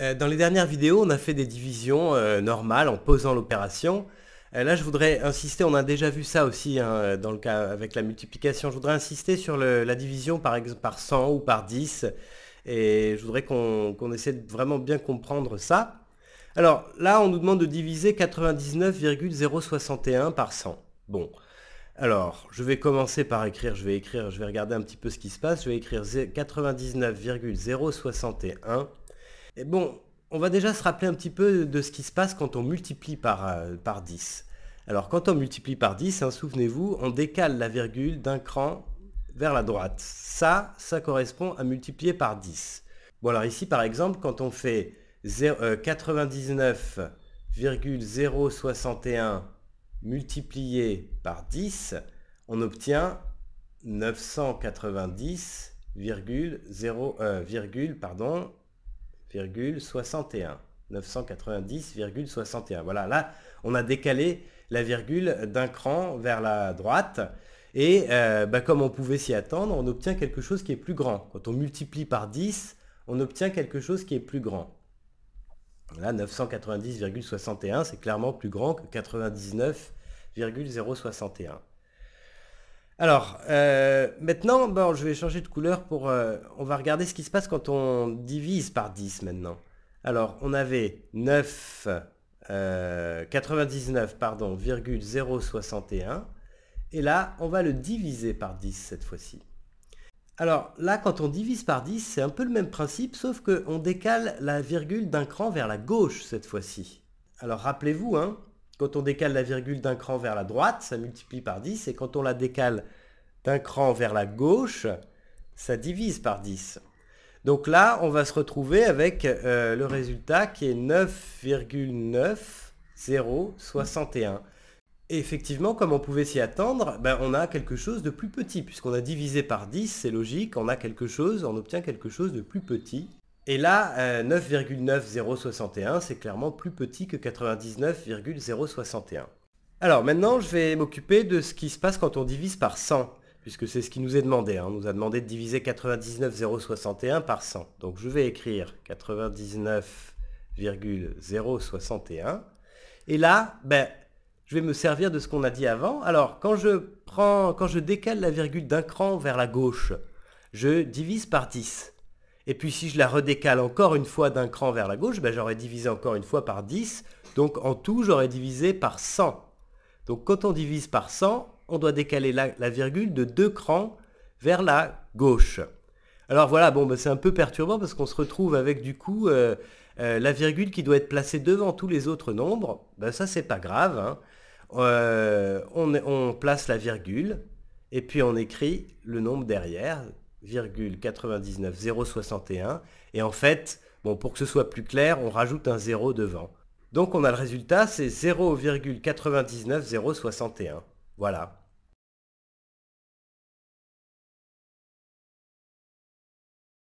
Euh, dans les dernières vidéos, on a fait des divisions euh, normales en posant l'opération. Euh, là, je voudrais insister, on a déjà vu ça aussi hein, dans le cas avec la multiplication. Je voudrais insister sur la division par, par 100 ou par 10. Et je voudrais qu'on essaie de vraiment bien comprendre ça. Alors là, on nous demande de diviser 99,061 par 100. Bon, alors je vais commencer par écrire, je vais écrire, je vais regarder un petit peu ce qui se passe. Je vais écrire 99,061 bon, on va déjà se rappeler un petit peu de ce qui se passe quand on multiplie par, 10. Euh, alors quand on multiplie par 10, hein, souvenez-vous, on décale la virgule d'un cran vers la droite. Ça, ça correspond à multiplier par 10. Bon alors ici par exemple, quand on fait 99,061 euh, multiplié par 10, on obtient 99001 euh, pardon, 990,61. Voilà, là, on a décalé la virgule d'un cran vers la droite. Et euh, bah, comme on pouvait s'y attendre, on obtient quelque chose qui est plus grand. Quand on multiplie par 10, on obtient quelque chose qui est plus grand. Là, 990,61, c'est clairement plus grand que 99,061. Alors, euh, maintenant, je vais changer de couleur pour... Euh, on va regarder ce qui se passe quand on divise par 10 maintenant. Alors, on avait 9, 99, euh, pardon, Et là, on va le diviser par 10 cette fois-ci. Alors là, quand on divise par 10, c'est un peu le même principe, sauf qu'on décale la virgule d'un cran vers la gauche cette fois-ci. Alors rappelez-vous, hein, quand on décale la virgule d'un cran vers la droite, ça multiplie par 10. Et quand on la décale d'un cran vers la gauche, ça divise par 10. Donc là, on va se retrouver avec euh, le résultat qui est 9,9061. Et effectivement, comme on pouvait s'y attendre, ben, on a quelque chose de plus petit. Puisqu'on a divisé par 10, c'est logique, on a quelque chose, on obtient quelque chose de plus petit. Et là, 9,9061, euh, c'est clairement plus petit que 99,061. Alors maintenant, je vais m'occuper de ce qui se passe quand on divise par 100, puisque c'est ce qui nous est demandé. Hein. On nous a demandé de diviser 99,061 par 100. Donc je vais écrire 99,061. Et là, ben, je vais me servir de ce qu'on a dit avant. Alors quand je, quand je décale la virgule d'un cran vers la gauche, je divise par 10. Et puis si je la redécale encore une fois d'un cran vers la gauche, ben, j'aurais divisé encore une fois par 10. Donc en tout, j'aurais divisé par 100. Donc quand on divise par 100, on doit décaler la, virgule de deux crans vers la gauche. Alors voilà, bon, ben, c'est un peu perturbant parce qu'on se retrouve avec du coup euh, euh, la virgule qui doit être placée devant tous les autres nombres. Ben, ça, c'est pas grave. Hein. Euh, on place la virgule et puis on écrit le nombre derrière. 0,99061. Et en fait, bon, pour que ce soit plus clair, on rajoute un 0 devant. Donc on a le résultat, c'est 0,99061. Voilà.